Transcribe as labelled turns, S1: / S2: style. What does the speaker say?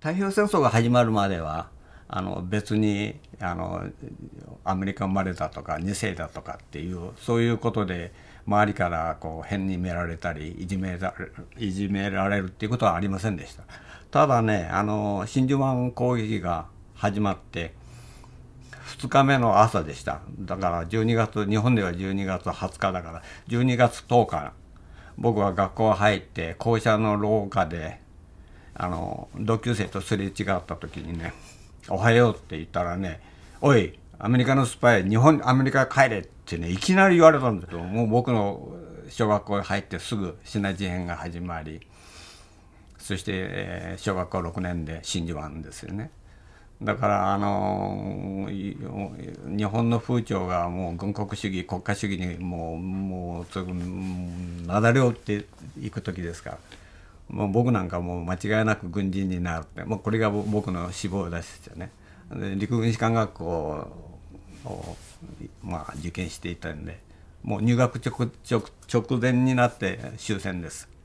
S1: 太平洋戦争が始まるまではあの別にあのアメリカ生まれだとか2世だとかっていうそういうことで周りからこう変に見られたりいじめらいじめられるっていうことはありませんでしたただねあの真珠湾攻撃が始まって2日目の朝でしただから12月日本では12月20日だから12月10日僕は学校入って校舎の廊下であの同級生とすれ違った時にね「おはよう」って言ったらね「おいアメリカのスパイ日本アメリカ帰れ」ってねいきなり言われたんですよもう僕の小学校入ってすぐ品事変が始まりそして、えー、小学校6年で真珠湾ですよね。だからあの日本の風潮がもう軍国主義国家主義にもうもうなだれをっていく時ですから。もう僕なんかもう間違いなく軍人になるって、まあ、これが僕の志望ですよね。で陸軍士官学校を、まあ、受験していたんでもう入学直直前になって終戦です。